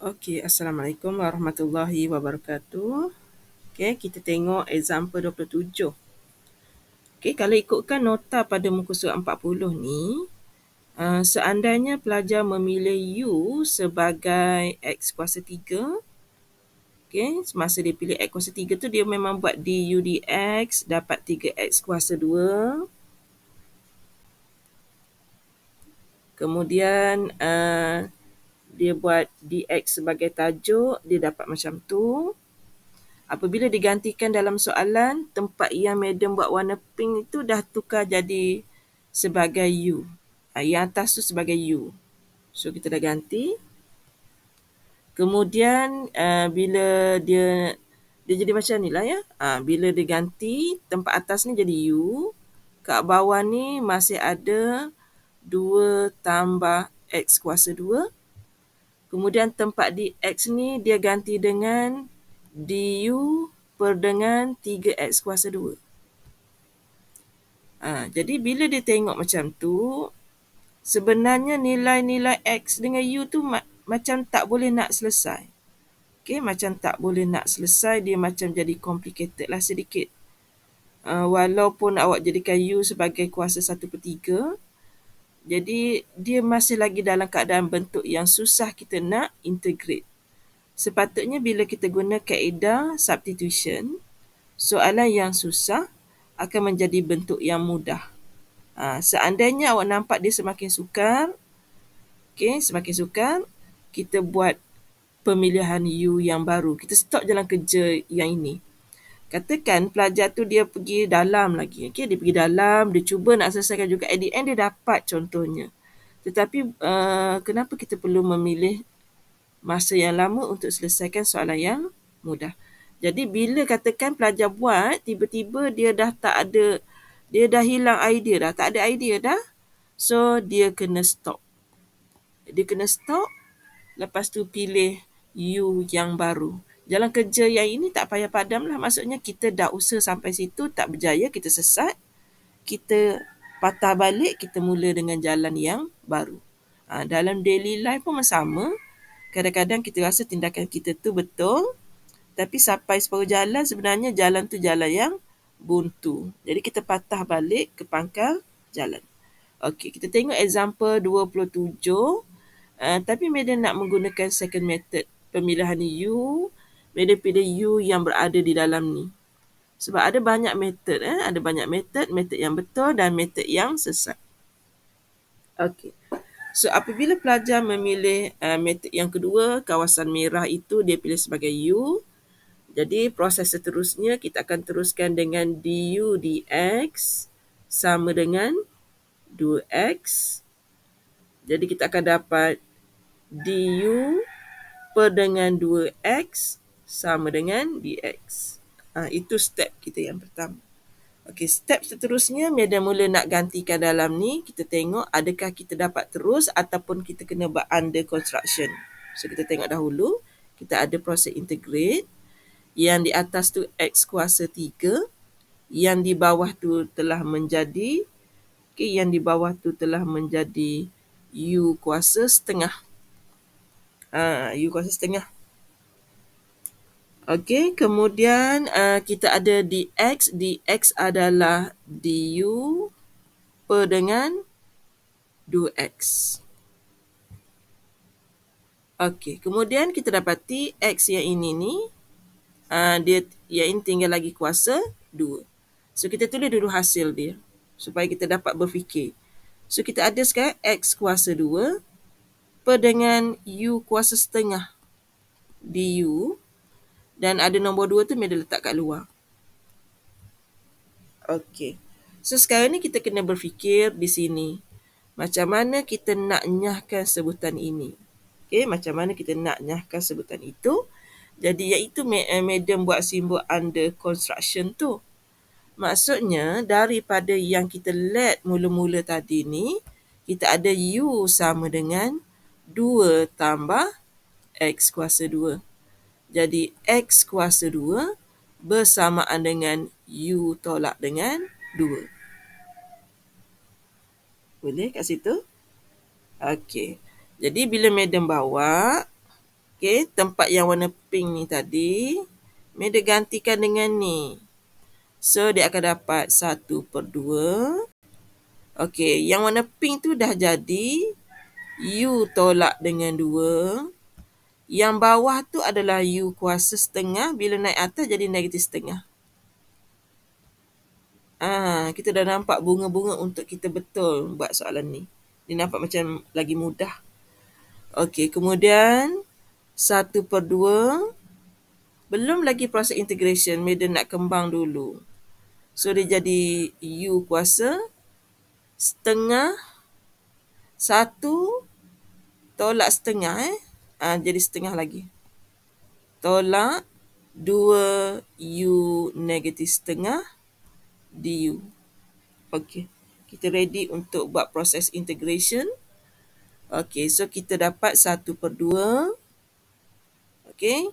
Okey, Assalamualaikum warahmatullahi wabarakatuh. Okey, kita tengok example 27. Okey, kalau ikutkan nota pada muka surat 40 ni, uh, seandainya pelajar memilih U sebagai X kuasa 3, okey, semasa dia pilih X kuasa 3 tu, dia memang buat DU DX, dapat 3X kuasa 2. Kemudian, uh, dia buat DX sebagai tajuk, dia dapat macam tu. Apabila digantikan dalam soalan, tempat yang madam buat warna pink itu dah tukar jadi sebagai U. Ah, yang atas tu sebagai U. So, kita dah ganti. Kemudian, uh, bila dia dia jadi macam ni lah ya. Ha, bila dia ganti, tempat atas ni jadi U. Kat bawah ni masih ada 2 tambah X kuasa 2. Kemudian tempat di X ni dia ganti dengan du per dengan 3X kuasa 2. Ha, jadi bila dia tengok macam tu, sebenarnya nilai-nilai X dengan U tu ma macam tak boleh nak selesai. Okay, macam tak boleh nak selesai, dia macam jadi complicated lah sedikit. Uh, walaupun awak jadikan U sebagai kuasa 1 per 3, jadi dia masih lagi dalam keadaan bentuk yang susah kita nak integrate. Sepatutnya bila kita guna kaedah substitution, soalan yang susah akan menjadi bentuk yang mudah. Ha, seandainya awak nampak dia semakin sukar, okay, semakin sukar, kita buat pemilihan U yang baru. Kita stop jalan kerja yang ini. Katakan pelajar tu dia pergi dalam lagi. Okay? Dia pergi dalam, dia cuba nak selesaikan juga. At the end dia dapat contohnya. Tetapi uh, kenapa kita perlu memilih masa yang lama untuk selesaikan soalan yang mudah. Jadi bila katakan pelajar buat, tiba-tiba dia dah tak ada, dia dah hilang idea dah, tak ada idea dah. So dia kena stop. Dia kena stop, lepas tu pilih you yang baru jalan kerja yang ini tak payah padam lah. Maksudnya kita dah usaha sampai situ, tak berjaya, kita sesat. Kita patah balik, kita mula dengan jalan yang baru. Ha, dalam daily life pun sama. Kadang-kadang kita rasa tindakan kita tu betul. Tapi sampai separuh jalan, sebenarnya jalan tu jalan yang buntu. Jadi kita patah balik ke pangkal jalan. Okey, kita tengok example 27. Uh, ha, tapi Medan nak menggunakan second method pemilihan you daripada you yang berada di dalam ni. Sebab ada banyak method, eh? ada banyak method, method yang betul dan method yang sesat. Okay. So, apabila pelajar memilih uh, method yang kedua, kawasan merah itu dia pilih sebagai U. Jadi, proses seterusnya kita akan teruskan dengan du dx sama dengan 2x. Jadi, kita akan dapat du per dengan 2x sama dengan dx. Ha, ah, itu step kita yang pertama. Okey, step seterusnya, media mula nak gantikan dalam ni, kita tengok adakah kita dapat terus ataupun kita kena buat under construction. So, kita tengok dahulu, kita ada proses integrate. Yang di atas tu x kuasa 3. Yang di bawah tu telah menjadi, Okey, yang di bawah tu telah menjadi u kuasa setengah. Ha, u kuasa setengah. Okey, kemudian uh, kita ada dx, dx adalah du per dengan 2x. Okey, kemudian kita dapati x yang ini ni, uh, dia yang ini tinggal lagi kuasa 2. So, kita tulis dulu hasil dia supaya kita dapat berfikir. So, kita ada sekarang x kuasa 2 per dengan u kuasa setengah du. Okey dan ada nombor dua tu dia letak kat luar. Okay. So sekarang ni kita kena berfikir di sini. Macam mana kita nak nyahkan sebutan ini. Okay. Macam mana kita nak nyahkan sebutan itu. Jadi iaitu eh, medium buat simbol under construction tu. Maksudnya daripada yang kita let mula-mula tadi ni. Kita ada U sama dengan 2 tambah X kuasa 2. Jadi X kuasa 2 bersamaan dengan U tolak dengan 2. Boleh kat situ? Okey. Jadi bila madam bawa, okey, tempat yang warna pink ni tadi, madam gantikan dengan ni. So dia akan dapat 1 per 2. Okey, yang warna pink tu dah jadi U tolak dengan 2 yang bawah tu adalah U kuasa setengah. Bila naik atas jadi negatif setengah. Ah, kita dah nampak bunga-bunga untuk kita betul buat soalan ni. Dia nampak macam lagi mudah. Okey, kemudian satu per dua Belum lagi proses integration. Mereka nak kembang dulu. So, dia jadi U kuasa setengah satu tolak setengah eh uh, jadi setengah lagi. Tolak 2U negatif setengah DU. Okey. Kita ready untuk buat proses integration. Okey. So kita dapat 1 per 2. Okey.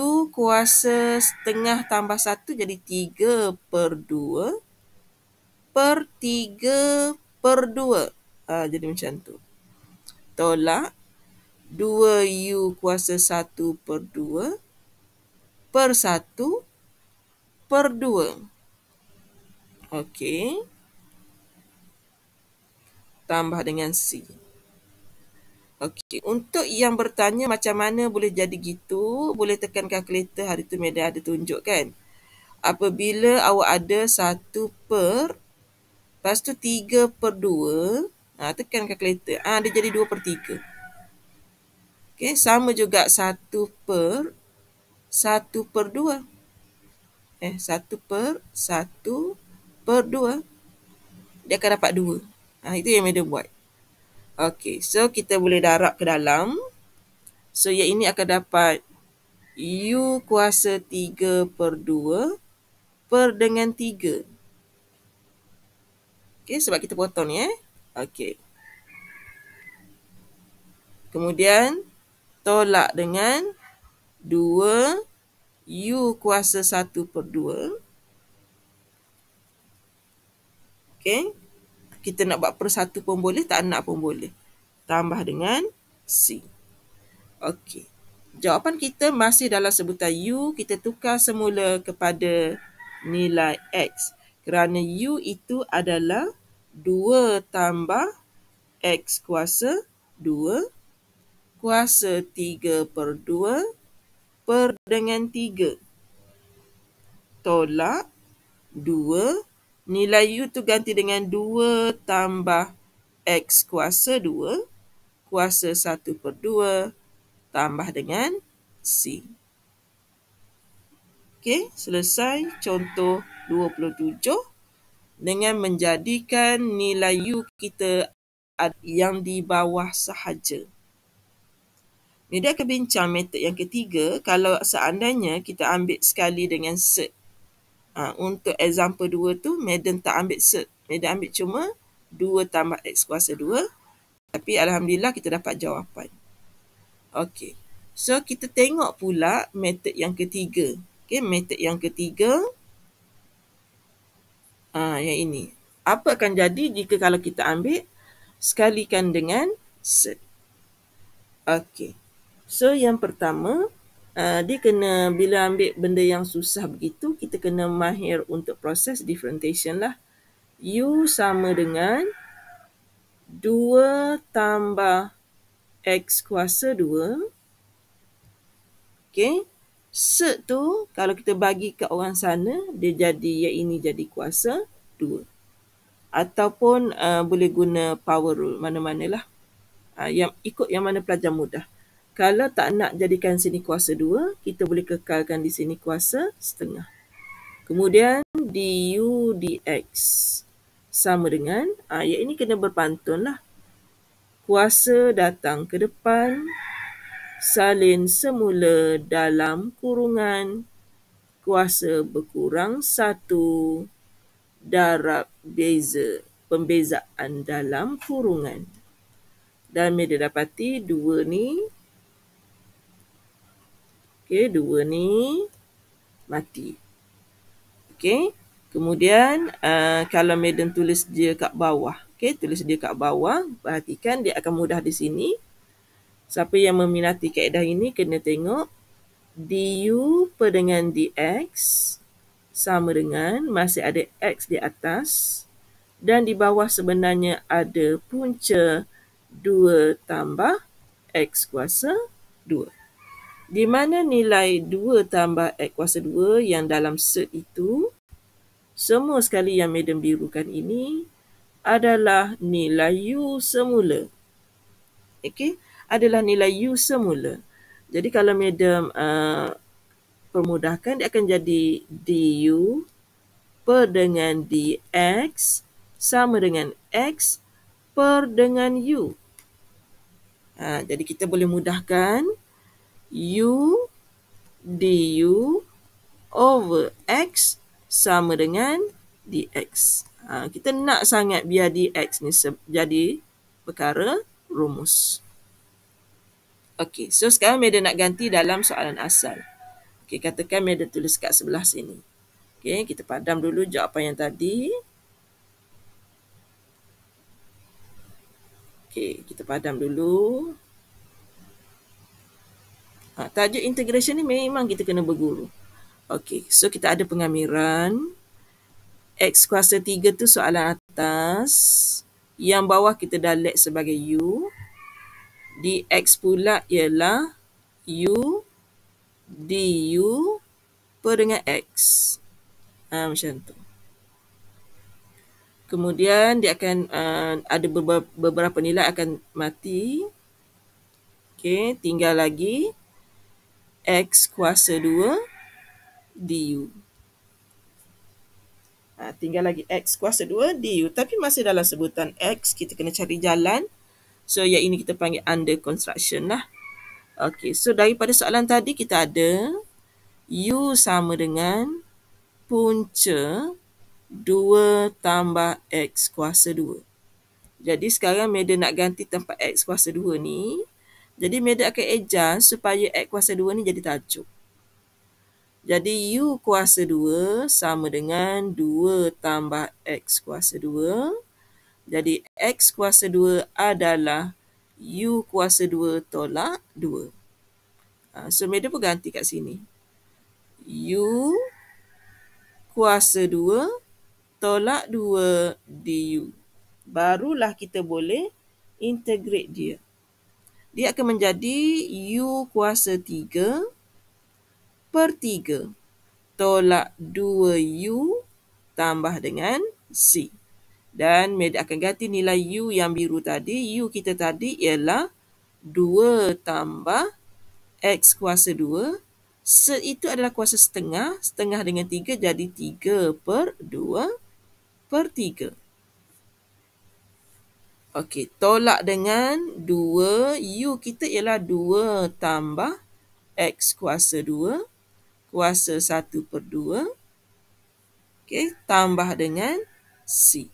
U kuasa setengah tambah 1 jadi 3 per 2. Per 3 per 2. Uh, ah, jadi macam tu. Tolak 2U kuasa 1 per 2 per 1 per 2. Okey. Tambah dengan C. Okey, untuk yang bertanya macam mana boleh jadi gitu, boleh tekan kalkulator hari tu media ada tunjuk kan. Apabila awak ada 1 per, lepas tu 3 per 2, ha, tekan kalkulator, ha, dia jadi 2 per 3. Okay, sama juga 1 per 1 per 2. Eh, 1 per 1 per 2. Dia akan dapat 2. Ha, ah, itu yang dia buat. Okay, so kita boleh darab ke dalam. So, yang ini akan dapat U kuasa 3 per 2 per dengan 3. Okay, sebab kita potong ni eh. Okey. Kemudian tolak dengan 2 u kuasa 1 per 2. Okey. Kita nak buat per 1 pun boleh, tak nak pun boleh. Tambah dengan c. Okey. Jawapan kita masih dalam sebutan u. Kita tukar semula kepada nilai x. Kerana u itu adalah 2 tambah x kuasa 2 kuasa 3 per 2 per dengan 3. Tolak 2. Nilai U tu ganti dengan 2 tambah X kuasa 2. Kuasa 1 per 2 tambah dengan C. Okey, selesai contoh 27 dengan menjadikan nilai U kita yang di bawah sahaja. Media kebincang metod yang ketiga kalau seandainya kita ambil sekali dengan cert. Ha, untuk example dua tu, Madam tak ambil cert. Madam ambil cuma dua tambah X kuasa dua. Tapi Alhamdulillah kita dapat jawapan. Okay. So kita tengok pula metod yang ketiga. Okay, metod yang ketiga. ah ha, yang ini. Apa akan jadi jika kalau kita ambil sekalikan dengan cert. Okay. So yang pertama, uh, dia kena bila ambil benda yang susah begitu, kita kena mahir untuk proses differentiation lah. U sama dengan 2 tambah X kuasa 2. Okay. Set tu, kalau kita bagi ke orang sana, dia jadi, yang ini jadi kuasa 2. Ataupun uh, boleh guna power rule, mana-manalah. Uh, yang, ikut yang mana pelajar mudah. Kalau tak nak jadikan sini kuasa dua, kita boleh kekalkan di sini kuasa setengah. Kemudian du dx sama dengan, ah, ayat ini kena berpantun lah. Kuasa datang ke depan, salin semula dalam kurungan, kuasa berkurang satu, darab beza, pembezaan dalam kurungan. Dan media dapati dua ni Okey, dua ni mati. Okey. Kemudian uh, kalau maiden tulis dia kat bawah. Okey, tulis dia kat bawah. Perhatikan dia akan mudah di sini. Siapa yang meminati kaedah ini kena tengok. DU per dengan DX sama dengan masih ada X di atas. Dan di bawah sebenarnya ada punca 2 tambah X kuasa 2 di mana nilai 2 tambah X kuasa 2 yang dalam set itu, semua sekali yang medium birukan ini adalah nilai U semula. Okey, adalah nilai U semula. Jadi kalau medium uh, permudahkan, dia akan jadi DU per dengan DX sama dengan X per dengan U. Ha, jadi kita boleh mudahkan u du over x sama dengan dx. Ha, kita nak sangat biar dx ni jadi perkara rumus. Okey, so sekarang Meda nak ganti dalam soalan asal. Okey, katakan Meda tulis kat sebelah sini. Okey, kita padam dulu jawapan yang tadi. Okey, kita padam dulu. Ha, tajuk integration ni memang kita kena berguru. Okey, so kita ada pengamiran. X kuasa 3 tu soalan atas. Yang bawah kita dah let sebagai U. DX pula ialah U DU per dengan X. Ha, macam tu. Kemudian dia akan uh, ada beberapa, beberapa nilai akan mati. Okey, tinggal lagi. X kuasa 2 DU. Ha, tinggal lagi X kuasa 2 DU. Tapi masih dalam sebutan X, kita kena cari jalan. So, yang ini kita panggil under construction lah. Okay, so daripada soalan tadi kita ada U sama dengan punca 2 tambah X kuasa 2. Jadi sekarang Medan nak ganti tempat X kuasa 2 ni. Jadi media akan adjust supaya X kuasa 2 ni jadi tajuk. Jadi U kuasa 2 sama dengan 2 tambah X kuasa 2. Jadi X kuasa 2 adalah U kuasa 2 tolak 2. Ha, so media pun ganti kat sini. U kuasa 2 tolak 2 du. Barulah kita boleh integrate dia dia akan menjadi U kuasa 3 per 3 tolak 2U tambah dengan C. Dan media akan ganti nilai U yang biru tadi. U kita tadi ialah 2 tambah X kuasa 2. se itu adalah kuasa setengah. Setengah dengan 3 jadi 3 per 2 per 3. Okey, tolak dengan 2 u kita ialah 2 tambah x kuasa 2 kuasa 1 per 2. Okey, tambah dengan c.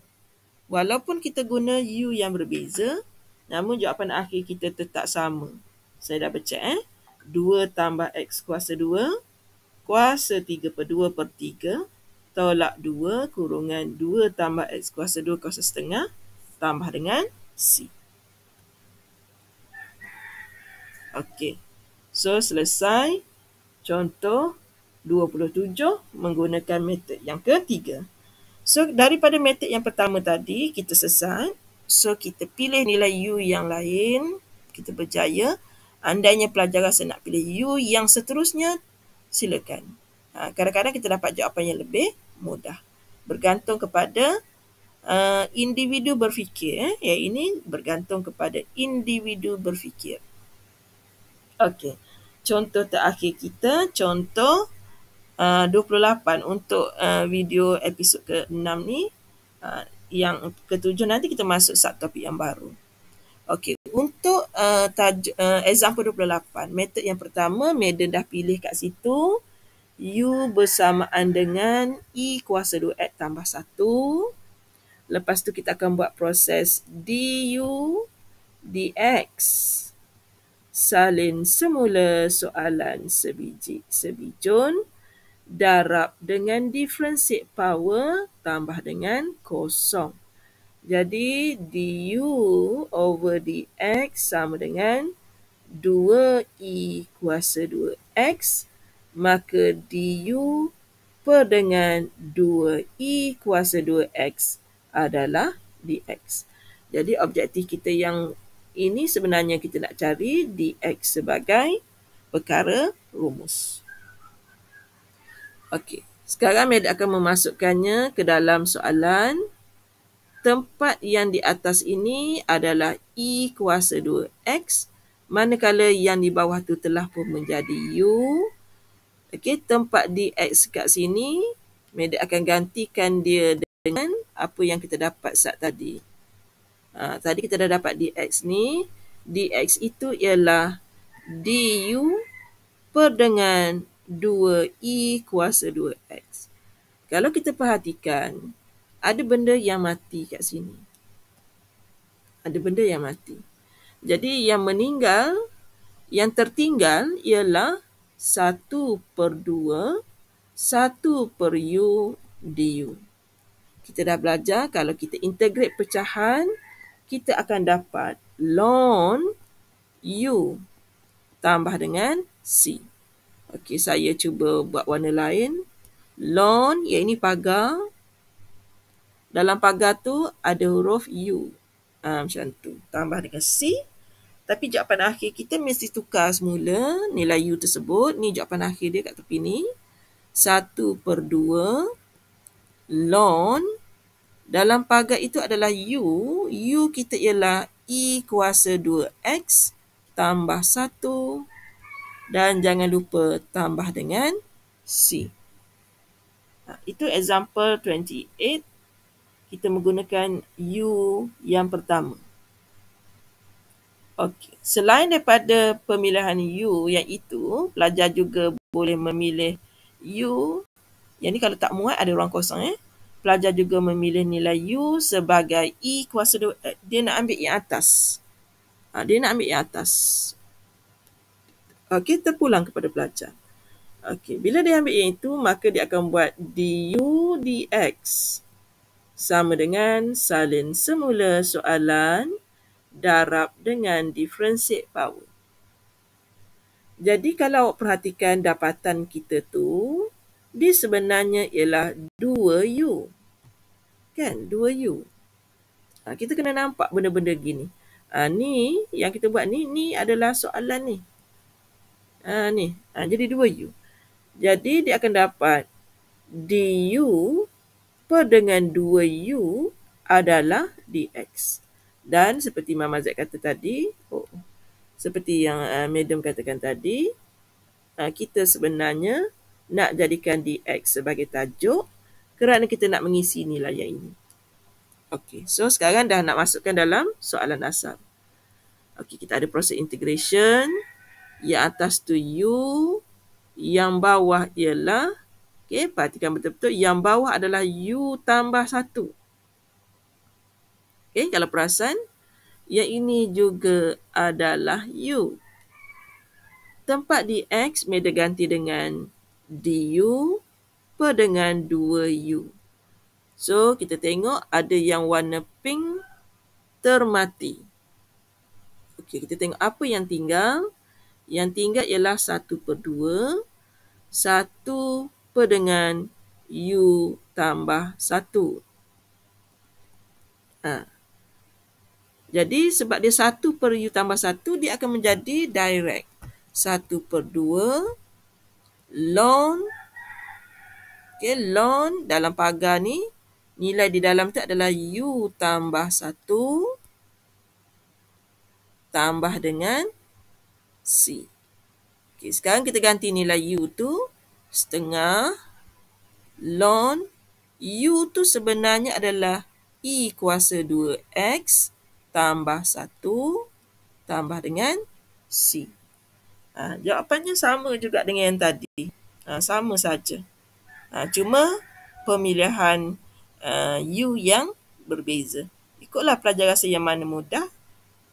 Walaupun kita guna u yang berbeza, namun jawapan akhir kita tetap sama. Saya dah baca eh. 2 tambah x kuasa 2 kuasa 3 per 2 per 3 tolak 2 kurungan 2 tambah x kuasa 2 kuasa setengah tambah dengan C. Okey. So, selesai contoh 27 menggunakan metod yang ketiga. So, daripada metod yang pertama tadi, kita sesat. So, kita pilih nilai U yang lain. Kita berjaya. Andainya pelajar rasa nak pilih U yang seterusnya, silakan. Ha, kadang-kadang kita dapat jawapan yang lebih mudah. Bergantung kepada uh, individu berfikir eh? ya ini bergantung kepada individu berfikir okey contoh terakhir kita contoh uh, 28 untuk uh, video episod ke-6 ni uh, yang ketujuh nanti kita masuk topik yang baru okey untuk uh, taj- uh, example 28 method yang pertama Madden dah pilih kat situ U bersamaan dengan E kuasa 2X tambah Lepas tu kita akan buat proses du dx salin semula soalan sebiji sebijun darab dengan differentiate power tambah dengan kosong. Jadi du over dx sama dengan 2 i kuasa 2x maka du per dengan 2 i kuasa 2x adalah dx. Jadi objektif kita yang ini sebenarnya kita nak cari dx sebagai perkara rumus. Okey, sekarang Med akan memasukkannya ke dalam soalan. Tempat yang di atas ini adalah e kuasa 2x manakala yang di bawah tu telah pun menjadi u. Okey, tempat dx kat sini Med akan gantikan dia dengan apa yang kita dapat saat tadi. Uh, tadi kita dah dapat dx ni. dx itu ialah du per dengan 2e kuasa 2x. Kalau kita perhatikan, ada benda yang mati kat sini. Ada benda yang mati. Jadi yang meninggal, yang tertinggal ialah 1 per 2, 1 per u, du kita dah belajar kalau kita integrate pecahan kita akan dapat lon u tambah dengan c okey saya cuba buat warna lain lon ya ini pagar dalam pagar tu ada huruf u ha, macam tu tambah dengan c tapi jawapan akhir kita mesti tukar semula nilai u tersebut ni jawapan akhir dia kat tepi ni 1/2 ln dalam pagar itu adalah U. U kita ialah E kuasa 2X tambah 1 dan jangan lupa tambah dengan C. Ha, itu example 28. Kita menggunakan U yang pertama. Okey, selain daripada pemilihan U yang itu, pelajar juga boleh memilih U. Yang ni kalau tak muat ada ruang kosong eh pelajar juga memilih nilai U sebagai E kuasa 2. Eh, dia nak ambil yang atas. Ha, dia nak ambil yang atas. Okey, ah, terpulang kepada pelajar. Okey, bila dia ambil yang itu, maka dia akan buat DU DX sama dengan salin semula soalan darab dengan differentiate power. Jadi kalau awak perhatikan dapatan kita tu, dia sebenarnya ialah 2U kan dua you ha, kita kena nampak benda-benda gini ha, ni yang kita buat ni ni adalah soalan ni ha, ni ha, jadi dua you jadi dia akan dapat du per dengan dua u adalah dx. Dan seperti Mama Z kata tadi, oh, seperti yang uh, Madam katakan tadi, uh, kita sebenarnya nak jadikan dx sebagai tajuk kerana kita nak mengisi nilai yang ini. Okey, so sekarang dah nak masukkan dalam soalan asal. Okey, kita ada proses integration. Yang atas tu U. Yang bawah ialah, okey, perhatikan betul-betul. Yang bawah adalah U tambah 1. Okey, kalau perasan, yang ini juga adalah U. Tempat di X, meja ganti dengan DU apa dengan dua U? So, kita tengok ada yang warna pink termati. Okey, kita tengok apa yang tinggal. Yang tinggal ialah 1 per 2. 1 per dengan U tambah 1. Ha. Jadi, sebab dia 1 per U tambah 1, dia akan menjadi direct. 1 per 2 long Okay, loan dalam pagar ni, nilai di dalam tu adalah U tambah 1 tambah dengan C. Okay, sekarang kita ganti nilai U tu setengah loan. U tu sebenarnya adalah E kuasa 2X tambah 1 tambah dengan C. Ha, jawapannya sama juga dengan yang tadi. Ha, sama saja. Ha, cuma pemilihan uh, you yang berbeza. Ikutlah pelajar rasa yang mana mudah,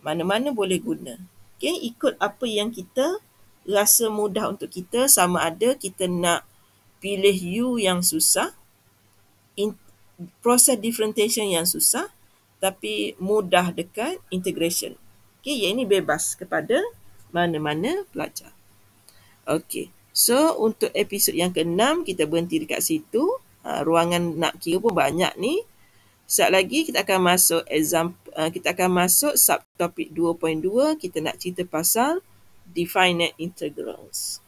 mana-mana boleh guna. Okay, ikut apa yang kita rasa mudah untuk kita sama ada kita nak pilih you yang susah, in, proses differentiation yang susah tapi mudah dekat integration. Okay, yang ini bebas kepada mana-mana pelajar. Okay. So untuk episod yang keenam kita berhenti dekat situ. Ha, ruangan nak kira pun banyak ni. Sekejap lagi kita akan masuk exam uh, kita akan masuk subtopik 2.2 kita nak cerita pasal definite integrals.